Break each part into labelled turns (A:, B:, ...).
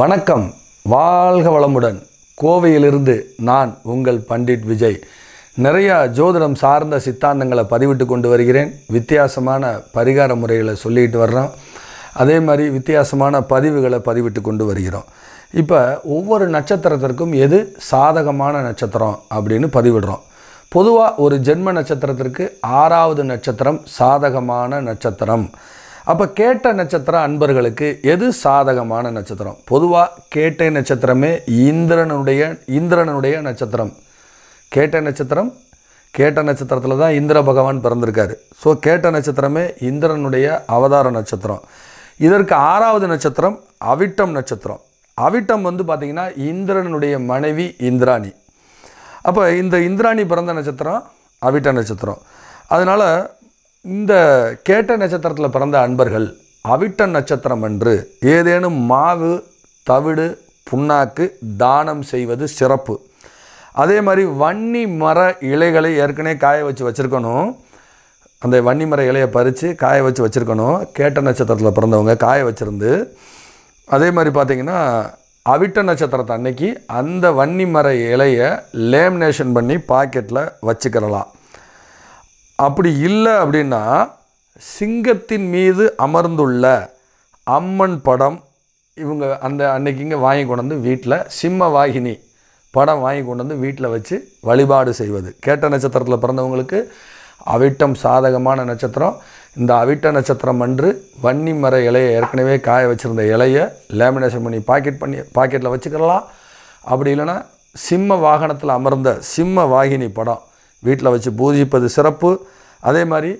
A: வணக்கம் வாழ்க வளமுடன் கோவையிலிருந்து நான் உங்கள் பண்டிட் விஜய் நிறையா ஜோதிடம் சார்ந்த சித்தாந்தங்களை பதிவிட்டு கொண்டு வருகிறேன் வித்தியாசமான பரிகார முறைகளை சொல்லிட்டு வர்றோம் அதே மாதிரி வித்தியாசமான பதிவுகளை பதிவிட்டு கொண்டு வருகிறோம் இப்போ ஒவ்வொரு நட்சத்திரத்திற்கும் எது சாதகமான நட்சத்திரம் அப்படின்னு பதிவிடுறோம் பொதுவாக ஒரு ஜென்ம நட்சத்திரத்திற்கு ஆறாவது நட்சத்திரம் சாதகமான நட்சத்திரம் அப்போ கேட்ட நட்சத்திரம் அன்பர்களுக்கு எது சாதகமான நட்சத்திரம் பொதுவாக கேட்ட நட்சத்திரமே இந்திரனுடைய இந்திரனுடைய நட்சத்திரம் கேட்ட நட்சத்திரம் கேட்ட நட்சத்திரத்தில் தான் இந்திர பகவான் பிறந்திருக்காரு ஸோ கேட்ட நட்சத்திரமே இந்திரனுடைய அவதார நட்சத்திரம் இதற்கு ஆறாவது நட்சத்திரம் அவிட்டம் நட்சத்திரம் அவிட்டம் வந்து பார்த்திங்கன்னா இந்திரனுடைய மனைவி இந்திராணி அப்போ இந்த இந்திராணி பிறந்த நட்சத்திரம் அவிட்ட நட்சத்திரம் அதனால் இந்த கேட்ட நட்சத்திரத்தில் பிறந்த அன்பர்கள் அவிட்ட நட்சத்திரம் என்று ஏதேனும் மாவு தவிடு புண்ணாக்கு தானம் செய்வது சிறப்பு அதே மாதிரி வன்னி மர இலைகளை ஏற்கனவே காய வச்சு வச்சுருக்கணும் அந்த வன்னி மர இலையை பறித்து காய வச்சு வச்சுருக்கணும் கேட்ட நட்சத்திரத்தில் பிறந்தவங்க காய வச்சுருந்து அதே மாதிரி பார்த்திங்கன்னா அவிட்ட நட்சத்திரத்தை அன்னைக்கு அந்த வன்னி மர இலையை லேமினேஷன் பண்ணி பாக்கெட்டில் வச்சுக்கிறலாம் அப்படி இல்லை அப்படின்னா சிங்கத்தின் மீது அமர்ந்துள்ள அம்மன் படம் இவங்க அந்த அன்னைக்கு இங்கே வாங்கி கொண்டு வந்து வீட்டில் சிம்ம வாகினி படம் வாங்கி கொண்டு வந்து வீட்டில் வச்சு வழிபாடு செய்வது கேட்ட நட்சத்திரத்தில் பிறந்தவங்களுக்கு அவிட்டம் சாதகமான நட்சத்திரம் இந்த அவிட்ட நட்சத்திரம் அன்று வன்னி மர இலையை ஏற்கனவே காய வச்சுருந்த இலையை லேமினேஷன் பண்ணி பாக்கெட் பண்ணி பாக்கெட்டில் வச்சுக்கலாம் அப்படி இல்லைன்னா சிம்ம வாகனத்தில் அமர்ந்த சிம்ம வாகினி படம் வீட்டில் வச்சு பூஜிப்பது சிறப்பு அதே மாதிரி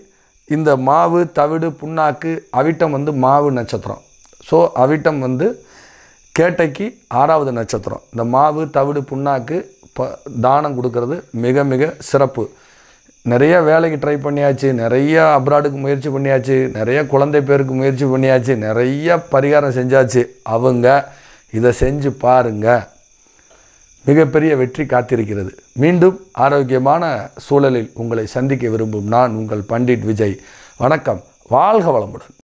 A: இந்த மாவு தவிடு புண்ணாக்கு அவிட்டம் வந்து மாவு நட்சத்திரம் ஸோ அவிட்டம் வந்து கேட்டைக்கு ஆறாவது நட்சத்திரம் இந்த மாவு தவிடு புண்ணாக்கு ப தானம் கொடுக்கறது மிக மிக சிறப்பு நிறைய வேலைக்கு ட்ரை பண்ணியாச்சு நிறைய அப்ராடுக்கு முயற்சி பண்ணியாச்சு நிறைய குழந்தை பேருக்கு முயற்சி பண்ணியாச்சு நிறைய பரிகாரம் செஞ்சாச்சு அவங்க இதை செஞ்சு பாருங்கள் மிகப்பெரிய வெற்றி காத்திருக்கிறது மீண்டும் ஆரோக்கியமான சூழலில் உங்களை சந்திக்க விரும்பும் நான் உங்கள் பண்டிட் விஜய் வணக்கம் வாழ்க வளமுடன்